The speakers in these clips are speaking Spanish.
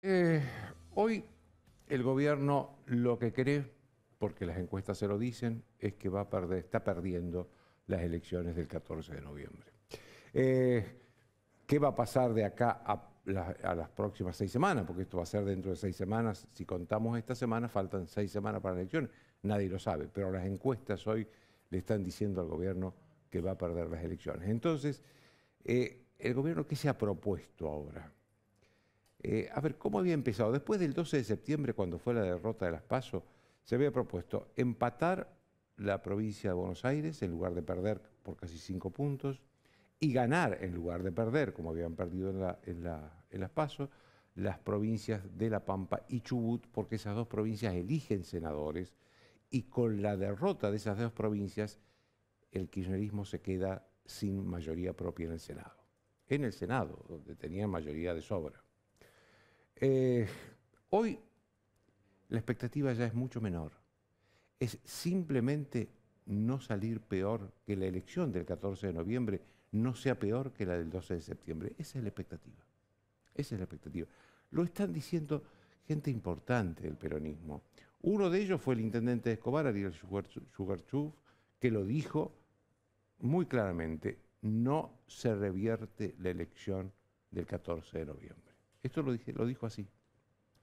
Eh, hoy el gobierno lo que cree, porque las encuestas se lo dicen, es que va a perder, está perdiendo las elecciones del 14 de noviembre. Eh, ¿Qué va a pasar de acá a, las próximas seis semanas? Porque esto va a ser dentro de seis semanas. Si contamos esta semana, faltan seis semanas para las elecciones. Nadie lo sabe, pero las encuestas hoy le están diciendo al gobierno que va a perder las elecciones. Entonces, eh, ¿el gobierno qué se ha propuesto ahora? Eh, a ver, ¿cómo había empezado? Después del 12 de septiembre, cuando fue la derrota de las PASO, se había propuesto empatar la provincia de Buenos Aires en lugar de perder por casi cinco puntos y ganar en lugar de perder, como habían perdido en, las PASO, las provincias de La Pampa y Chubut, porque esas dos provincias eligen senadores y con la derrota de esas dos provincias el kirchnerismo se queda sin mayoría propia en el Senado. En el Senado, donde tenía mayoría de sobra. Eh, hoy la expectativa ya es mucho menor. Es simplemente no salir peor que la elección del 14 de noviembre, no sea peor que la del 12 de septiembre. Esa es la expectativa. Esa es la expectativa. Lo están diciendo gente importante del peronismo. Uno de ellos fue el intendente de Escobar, Ariel Sugarchuf, que lo dijo muy claramente, no se revierte la elección del 14 de noviembre. Esto lo, dijo así.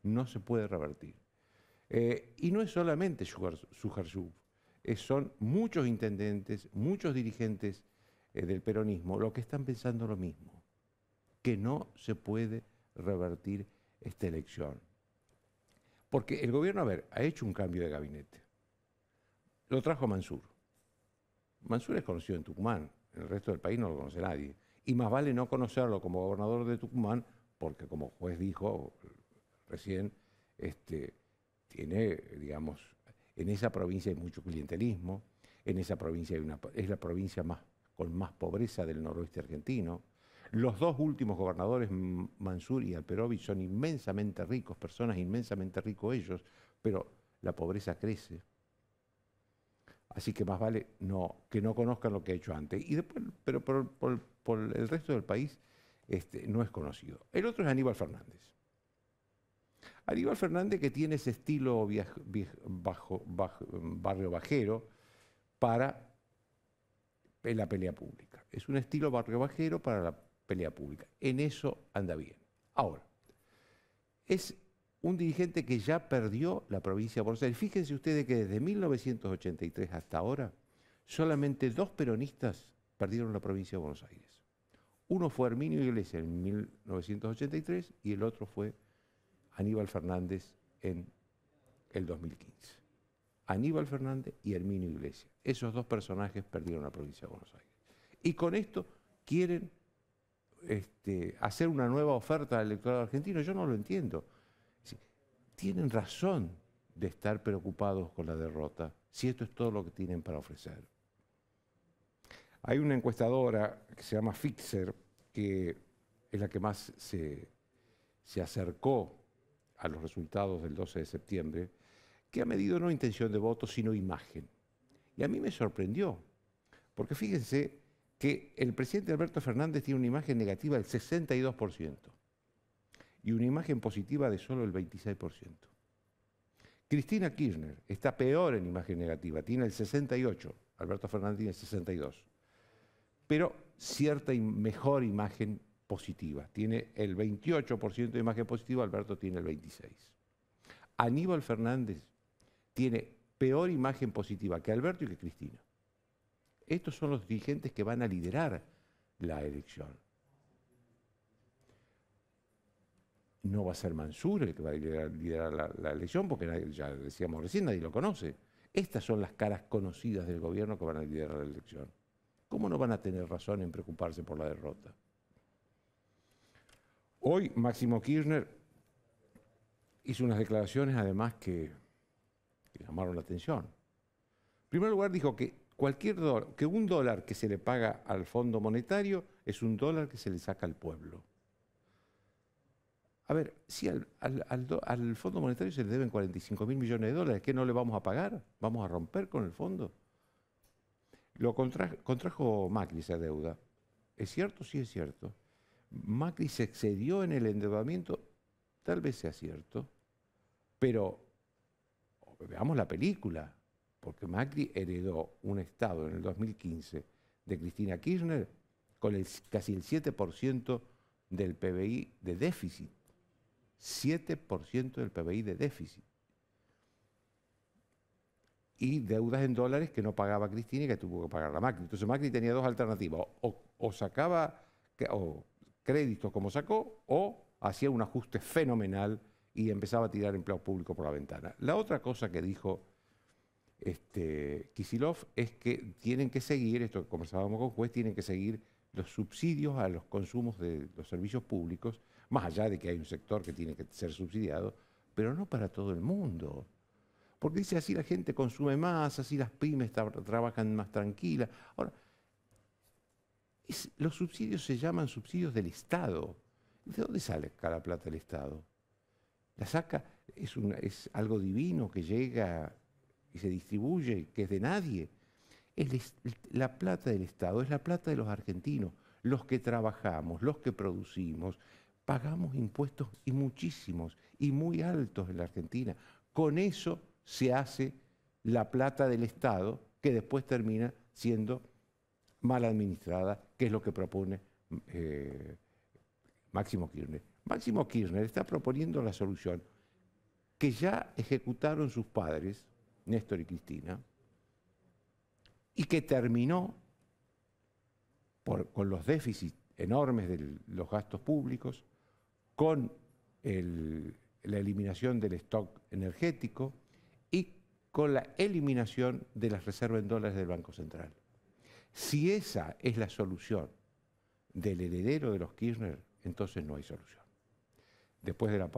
No se puede revertir. Eh, y no es solamente Sujarsub, son muchos intendentes, muchos dirigentes eh, del peronismo los que están pensando lo mismo, que no se puede revertir esta elección. Porque el gobierno, a ver, ha hecho un cambio de gabinete. Lo trajo Mansur. Mansur es conocido en Tucumán, en el resto del país no lo conoce nadie. Y más vale no conocerlo como gobernador de Tucumán porque como juez dijo recién, este, tiene, digamos, en esa provincia hay mucho clientelismo, en esa provincia hay una, es la provincia más, con más pobreza del noroeste argentino. Los dos últimos gobernadores, Mansur y Alperovich, son inmensamente ricos, personas inmensamente ricos ellos, pero la pobreza crece. Así que más vale que no conozcan lo que ha hecho antes. Y después, pero por el resto del país, este, no es conocido. El otro es Aníbal Fernández. Aníbal Fernández que tiene ese estilo bajo, barrio bajero para la pelea pública. Es un estilo barrio bajero para la pelea pública. En eso anda bien. Ahora, es un dirigente que ya perdió la provincia de Buenos Aires. Fíjense ustedes que desde 1983 hasta ahora, solamente dos peronistas perdieron la provincia de Buenos Aires. Uno fue Herminio Iglesias en 1983 y el otro fue Aníbal Fernández en el 2015. Aníbal Fernández y Herminio Iglesias. Esos dos personajes perdieron la provincia de Buenos Aires. Y con esto quieren este, hacer una nueva oferta al electorado argentino. Yo no lo entiendo. Tienen razón de estar preocupados con la derrota si esto es todo lo que tienen para ofrecer. Hay una encuestadora que se llama Fixer, que es la que más se, se acercó a los resultados del 12 de septiembre, que ha medido no intención de voto, sino imagen. Y a mí me sorprendió, porque fíjense que el presidente Alberto Fernández tiene una imagen negativa del 62% y una imagen positiva de solo el 26%. Cristina Kirchner está peor en imagen negativa, tiene el 68%, Alberto Fernández tiene el 62% pero cierta y mejor imagen positiva. Tiene el 28% de imagen positiva, Alberto tiene el 26%. Aníbal Fernández tiene peor imagen positiva que Alberto y que Cristina. Estos son los dirigentes que van a liderar la elección. No va a ser Mansur el que va a liderar, la, elección, porque ya decíamos recién, nadie lo conoce. Estas son las caras conocidas del gobierno que van a liderar la elección. ¿Cómo no van a tener razón en preocuparse por la derrota? Hoy Máximo Kirchner hizo unas declaraciones además que, llamaron la atención. En primer lugar dijo que cualquier dólar, que un dólar que se le paga al Fondo Monetario es un dólar que se le saca al pueblo. A ver, si al, Fondo Monetario se le deben 45 mil millones de dólares, ¿qué no le vamos a pagar? ¿Vamos a romper con el fondo? Lo contrajo, Macri esa deuda. ¿Es cierto? Sí, es cierto. Macri se excedió en el endeudamiento, tal vez sea cierto, pero veamos la película, porque Macri heredó un Estado en el 2015 de Cristina Kirchner con casi el 7% del PBI de déficit. 7% del PBI de déficit y deudas en dólares que no pagaba Cristina y que tuvo que pagar la Macri. Entonces Macri tenía dos alternativas, o, sacaba créditos como sacó, o hacía un ajuste fenomenal y empezaba a tirar empleo público por la ventana. La otra cosa que dijo este, Kisilov es que tienen que seguir, esto que conversábamos con juez, tienen que seguir los subsidios a los consumos de los servicios públicos, más allá de que hay un sector que tiene que ser subsidiado, pero no para todo el mundo. Porque dice así la gente consume más, así las pymes trabajan más tranquilas. Ahora, los subsidios se llaman subsidios del Estado. ¿De dónde sale la plata del Estado? La saca, es, es algo divino que llega y se distribuye, que es de nadie. Es la plata del Estado es la plata de los argentinos, los que trabajamos, los que producimos, pagamos impuestos y muchísimos y muy altos en la Argentina. Con eso se hace la plata del Estado que después termina siendo mal administrada, que es lo que propone eh, Máximo Kirchner. Máximo Kirchner está proponiendo la solución que ya ejecutaron sus padres, Néstor y Cristina, y que terminó con los déficits enormes de los gastos públicos, con la eliminación del stock energético, y con la eliminación de las reservas en dólares del Banco Central. Si esa es la solución del heredero de los Kirchner, entonces no hay solución. Después de la